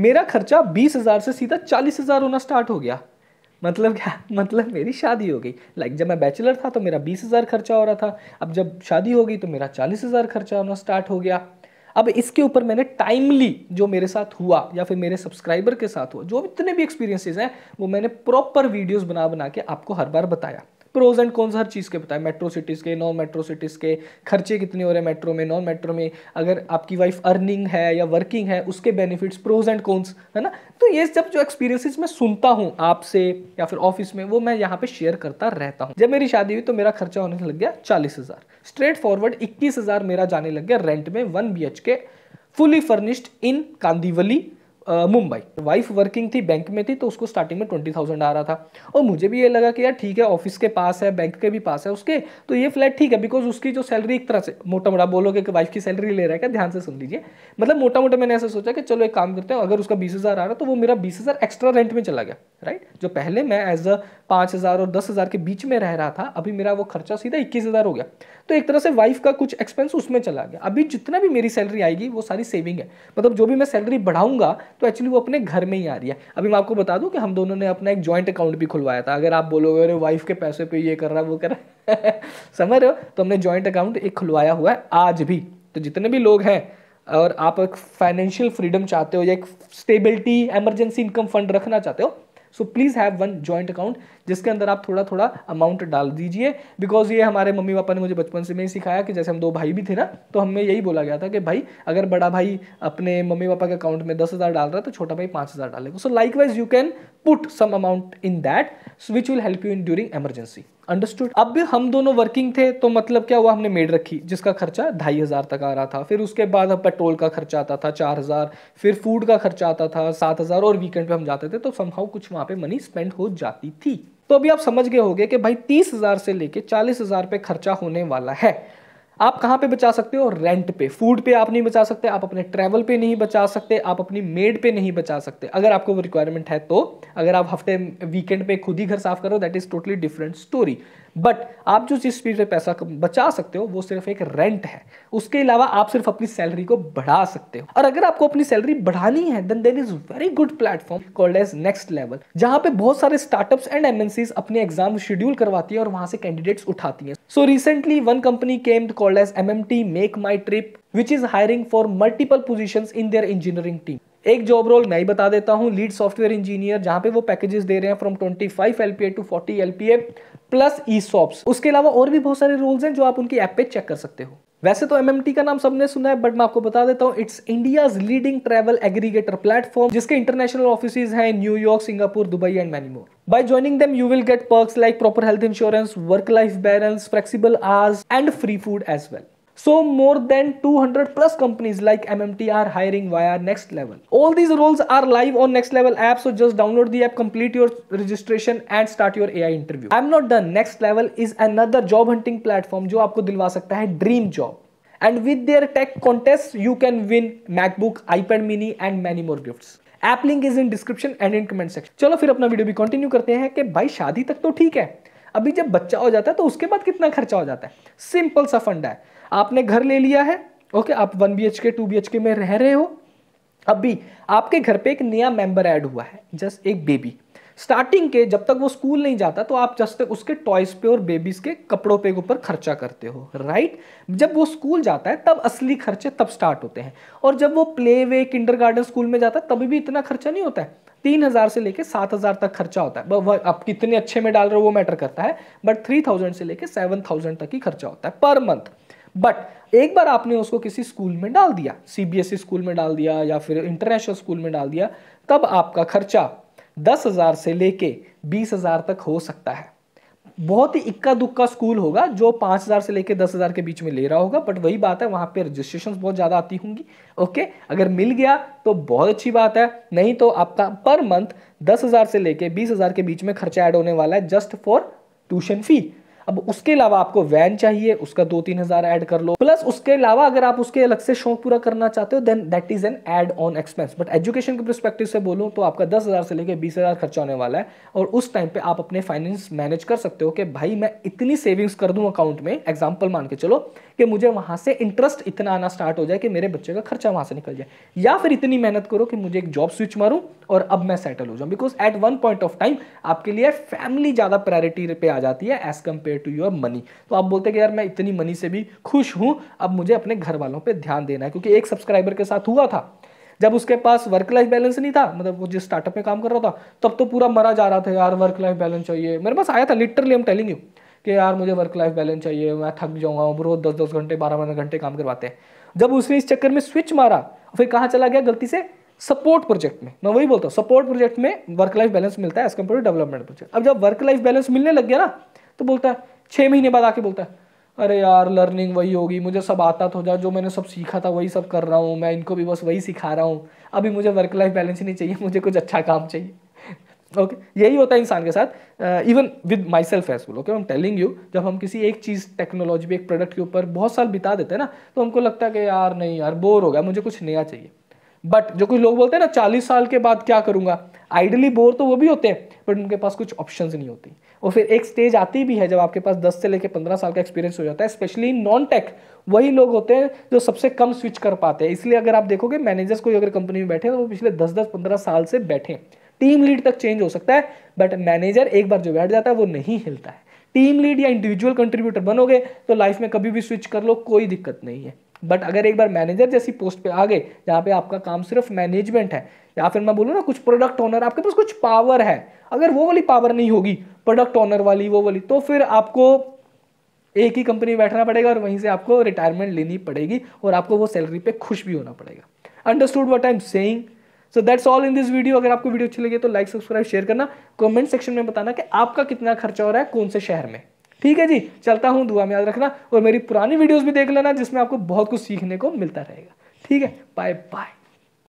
मेरा खर्चा बीस हज़ार से सीधा चालीस हज़ार होना स्टार्ट हो गया मतलब क्या मतलब मेरी शादी हो गई लाइक जब मैं बैचलर था तो मेरा बीस हज़ार खर्चा हो रहा था अब जब शादी हो गई तो मेरा चालीस हज़ार खर्चा होना स्टार्ट हो गया अब इसके ऊपर मैंने टाइमली जो मेरे साथ हुआ या फिर मेरे सब्सक्राइबर के साथ हुआ जो इतने भी एक्सपीरियंसेस हैं वो मैंने प्रॉपर वीडियोस बना बना के आपको हर बार बताया प्रोज एंड सा हर चीज़ के बताए मेट्रो सिटीज़ के नॉन मेट्रो सिटीज़ के खर्चे कितने हो रहे हैं मेट्रो में नॉन मेट्रो में अगर आपकी वाइफ अर्निंग है या वर्किंग है उसके बेनिफिट्स प्रोज एंड कॉन्स है ना तो ये सब जो एक्सपीरियंसिस मैं सुनता हूँ आपसे या फिर ऑफिस में वो मैं यहाँ पे शेयर करता रहता हूँ जब मेरी शादी हुई तो मेरा खर्चा होने लग गया चालीस हज़ार स्ट्रेट फॉरवर्ड इक्कीस हज़ार मेरा जाने लग गया रेंट में one B K fully furnished in Kandivali Mumbai wife working थी बैंक में थी तो उसको स्टार्टिंग में ट्वेंटी थाउजेंड आ रहा था और मुझे भी ये लगा कि यार ठीक है ऑफिस के पास है बैंक के भी पास है उसके तो ये फ्लैट ठीक है बिकॉज उसकी जो सैलरी एक तरह से मोटा मोटा बोलोगे कि वाइफ की सैलरी ले रहा है क्या ध्यान से सुन लीजिए मतलब मोटा मोटा मैंने ऐसा सोचा कि चलो एक काम करते हैं अगर उसका बीस हज़ार आ रहा तो वो मेरा बीस हज़ार एक्स्ट्रा रेंट में चला गया राइट जो पहले मैं एज अ पाँच हज़ार और दस हज़ार के बीच में रह रहा था अभी मेरा वो खर्चा सीधा इक्कीस हज़ार हो गया तो एक तरह से वाइफ का कुछ एक्सपेंस उसमें चला गया अभी जितना भी मेरी सैलरी आएगी वो सारी सेविंग है मतलब जो भी मैं सैलरी बढ़ाऊंगा तो एक्चुअली वो अपने घर में ही आ रही है अभी मैं आपको बता दूँ कि हम दोनों ने अपना एक जॉइंट अकाउंट भी खुलवाया था अगर आप बोलोगे अरे वाइफ के पैसे पर ये कर रहा है वो कर रहा है समझ रहे हो तो हमने जॉइंट अकाउंट एक खुलवाया हुआ है आज भी तो जितने भी लोग हैं और आप एक फाइनेंशियल फ्रीडम चाहते हो या एक स्टेबिलिटी एमरजेंसी इनकम फंड रखना चाहते हो so please have one joint account जिसके अंदर आप थोड़ा थोड़ा अमाउंट डाल दीजिए बिकॉज ये हमारे मम्मी पापा ने मुझे बचपन से में ही सिखाया कि जैसे हम दो भाई भी थे ना तो हमें यही बोला गया था कि भाई अगर बड़ा भाई अपने मम्मी पापा के अकाउंट में दस हज़ार डाल रहा है तो छोटा भाई पाँच हज़ार डालेगा so like you can put some amount in that which will help you in during emergency understood अब भी हम दोनों वर्किंग थे तो मतलब क्या हुआ हमने मेड रखी जिसका खर्चा ढाई हज़ार तक आ रहा था फिर उसके बाद अब पेट्रोल का खर्चा आता था चार हज़ार फिर फूड का खर्चा आता था सात हज़ार और वीकेंड पे हम जाते थे तो समहाउ कुछ वहां पे मनी स्पेंड हो जाती थी तो अभी आप समझ गए होंगे कि भाई तीस हज़ार से लेके चालीस हज़ार पे खर्चा होने वाला है आप कहाँ पे बचा सकते हो रेंट पे फूड पे आप नहीं बचा सकते आप अपने ट्रैवल पे नहीं बचा सकते आप अपनी मेड पे नहीं बचा सकते अगर आपको वो रिक्वायरमेंट है तो अगर आप हफ्ते वीकेंड पे खुद ही घर साफ करो that is totally different story but आप जो जिस स्पीड पे पैसा बचा सकते हो वो सिर्फ एक रेंट है उसके अलावा आप सिर्फ अपनी सैलरी को बढ़ा सकते हो और अगर आपको अपनी सैलरी बढ़ानी है then then is very good platform called as next level जहां पे बहुत सारे स्टार्टअप्स एंड एमएनसीज अपने एग्जाम शेड्यूल करवाती है और वहां से कैंडिडेट्स उठाती है so recently one company came called as um make my trip which is hiring for multiple position in their engineering team एक जॉब रोल मैं ही बता देता हूँ लीड सॉफ्टवेयर इंजीनियर जहाँ पे वो पैकेजेस दे रहे हैं from 25 five L to forty L plus ESOPs उसके अलावा और भी बहुत सारे रोल्स हैं जो आप उनकी ऐप पे चेक कर सकते हो वैसे तो एम का नाम सबने सुना है बट मैं आपको बता देता हूँ it's India's leading travel aggregator platform जिसके इंटरनेशनल ऑफिस हैं New York Singapore Dubai and many more by joining them you will get get like proper health insurance work life balance flexible hours and free food as well well. So more than 200 plus companies like MMT are hiring via Next Level. All these roles are live on Next Level app. So just download the app, complete your registration and start your AI interview. I'm not done. Next Level is another job hunting platform जो आपको दिलवा सकता है dream job. And with their tech contests, you can win MacBook, iPad mini and many more gifts. App link is in description and in comment section चलो फिर अपना video भी continue करते हैं कि भाई शादी तक तो ठीक है अभी जब बच्चा हो जाता है तो उसके बाद कितना खर्चा हो जाता है सिंपल सा फंडा है आपने घर ले लिया है ओके आप one B H K two B H K में रह रहे हो अभी आपके घर पे एक नया मेंबर ऐड हुआ है जस्ट एक बेबी स्टार्टिंग के जब तक वो स्कूल नहीं जाता तो आप जस्ट उसके टॉयज पे और बेबीज के कपड़ों पे ऊपर खर्चा करते हो राइट जब वो स्कूल जाता है तब असली खर्चे तब स्टार्ट होते हैं और जब वो play way kindergarten school में जाता है तभी भी इतना खर्चा नहीं होता है तीन हज़ार से लेके सात हज़ार तक खर्चा होता है आप कितने अच्छे में डाल रहे हो वो मैटर करता है बट थ्री थाउजेंड से लेके सेवन थाउजेंड तक ही खर्चा होता है पर मंथ बट एक बार आपने उसको किसी स्कूल में डाल दिया सी स्कूल e में डाल दिया या फिर इंटरनेशनल स्कूल में डाल दिया तब आपका खर्चा दस हज़ार से लेके बीस हज़ार तक हो सकता है बहुत ही इक्का दुक्का स्कूल होगा जो पाँच हज़ार से लेके दस हज़ार के बीच में ले रहा होगा बट वही बात है वहाँ पे रजिस्ट्रेशन बहुत ज़्यादा आती होंगी ओके अगर मिल गया तो बहुत अच्छी बात है नहीं तो आपका पर मंथ दस हज़ार से लेके बीस हज़ार के बीच में खर्चा ऐड होने वाला है जस्ट फॉर ट्यूशन फी अब उसके अलावा आपको वैन चाहिए उसका दो तीन हज़ार ऐड कर लो प्लस उसके अलावा अगर आप उसके अलग से शौक पूरा करना चाहते हो then that is an add on expense but education के परस्पेक्टिव से बोलूँ तो आपका दस हज़ार से लेकर बीस हज़ार खर्चा होने वाला है और उस टाइम पे आप अपने फाइनेंस मैनेज कर सकते हो कि भाई मैं इतनी सेविंग्स कर दूँ अकाउंट में एग्जाम्पल मान के चलो कि मुझे वहाँ से इंटरेस्ट इतना आना स्टार्ट हो जाए कि मेरे बच्चे का खर्चा वहाँ से निकल जाए या फिर इतनी मेहनत करो कि मुझे एक जॉब स्विच मारूँ और अब मैं सेटल हो जाऊँ because at one point of time आपके लिए फैमिली ज़्यादा प्रायोरिटी पे आ जाती है as compare related to your money तो आप बोलते हैं कि यार मैं इतनी मनी से भी खुश हूँ अब मुझे अपने घर वालों पर ध्यान देना है क्योंकि एक सब्सक्राइबर के साथ हुआ था जब उसके पास वर्क लाइफ बैलेंस नहीं था मतलब वो जिस स्टार्टअप में काम कर रहा था तब तो पूरा मरा जा रहा था यार वर्क लाइफ बैलेंस चाहिए मेरे पास आया था लिटरली एम टेलिंग यू कि यार मुझे वर्क लाइफ बैलेंस चाहिए मैं थक जाऊँगा रोज दस दस घंटे बारह बारह घंटे काम करवाते हैं जब उसने इस चक्कर में स्विच मारा फिर कहाँ चला गया गलती से सपोर्ट प्रोजेक्ट में मैं वही बोलता हूँ सपोर्ट प्रोजेक्ट में वर्क लाइफ बैलेंस मिलता है as compare to development project अब जब वर्क लाइफ बैलेंस मिलने लग गया ना तो बोलता है छः महीने बाद आके बोलता है अरे यार लर्निंग वही होगी मुझे सब आता तो जा जो मैंने सब सीखा था वही सब कर रहा हूँ मैं इनको भी बस वही सिखा रहा हूँ अभी मुझे वर्क लाइफ बैलेंस नहीं चाहिए मुझे कुछ अच्छा काम चाहिए ओके okay. यही होता है इंसान के साथ even with my self as okay am telling you जब हम किसी एक चीज़ टेक्नोलॉजी पे एक प्रोडक्ट के ऊपर बहुत साल बिता देते हैं ना तो हमको लगता है कि यार नहीं यार बोर हो गया मुझे कुछ नया चाहिए बट जो कुछ लोग बोलते हैं ना चालीस साल के बाद क्या करूंगा आइडली बोर तो वो भी होते हैं बट उनके पास कुछ ऑप्शन नहीं होती और फिर एक स्टेज आती भी है जब आपके पास 10 से लेकर 15 साल का एक्सपीरियंस हो जाता है स्पेशली नॉन टेक वही लोग होते हैं जो सबसे कम स्विच कर पाते हैं इसलिए अगर आप देखोगे मैनेजर्स कोई अगर कंपनी में बैठे हैं तो वो पिछले दस दस पंद्रह साल से बैठे टीम लीड तक चेंज हो सकता है बट मैनेजर एक बार जो बैठ जाता है वो नहीं हिलता है टीम लीड या इंडिविजुअल कंट्रीब्यूटर बनोगे तो लाइफ में कभी भी स्विच कर लो कोई दिक्कत नहीं है बट अगर एक बार मैनेजर जैसी पोस्ट पे आ गए जहाँ पे आपका काम सिर्फ मैनेजमेंट है या फिर मैं बोलूँ ना कुछ प्रोडक्ट ओनर आपके पास कुछ पावर है अगर वो वाली पावर नहीं होगी प्रोडक्ट ऑनर वाली वो वाली तो फिर आपको एक ही कंपनी बैठना पड़ेगा और वहीं से आपको रिटायरमेंट लेनी पड़ेगी और आपको वो सैलरी पे खुश भी होना पड़ेगा understood what I am saying so that's all in this video अगर आपको वीडियो अच्छी लगी तो लाइक सब्सक्राइब शेयर करना कमेंट सेक्शन में बताना कि आपका कितना खर्चा हो रहा है कौन से शहर में ठीक है जी चलता हूँ दुआ में याद रखना और मेरी पुरानी वीडियोज़ भी देख लेना जिसमें आपको बहुत कुछ सीखने को मिलता रहेगा ठीक है बाय बाय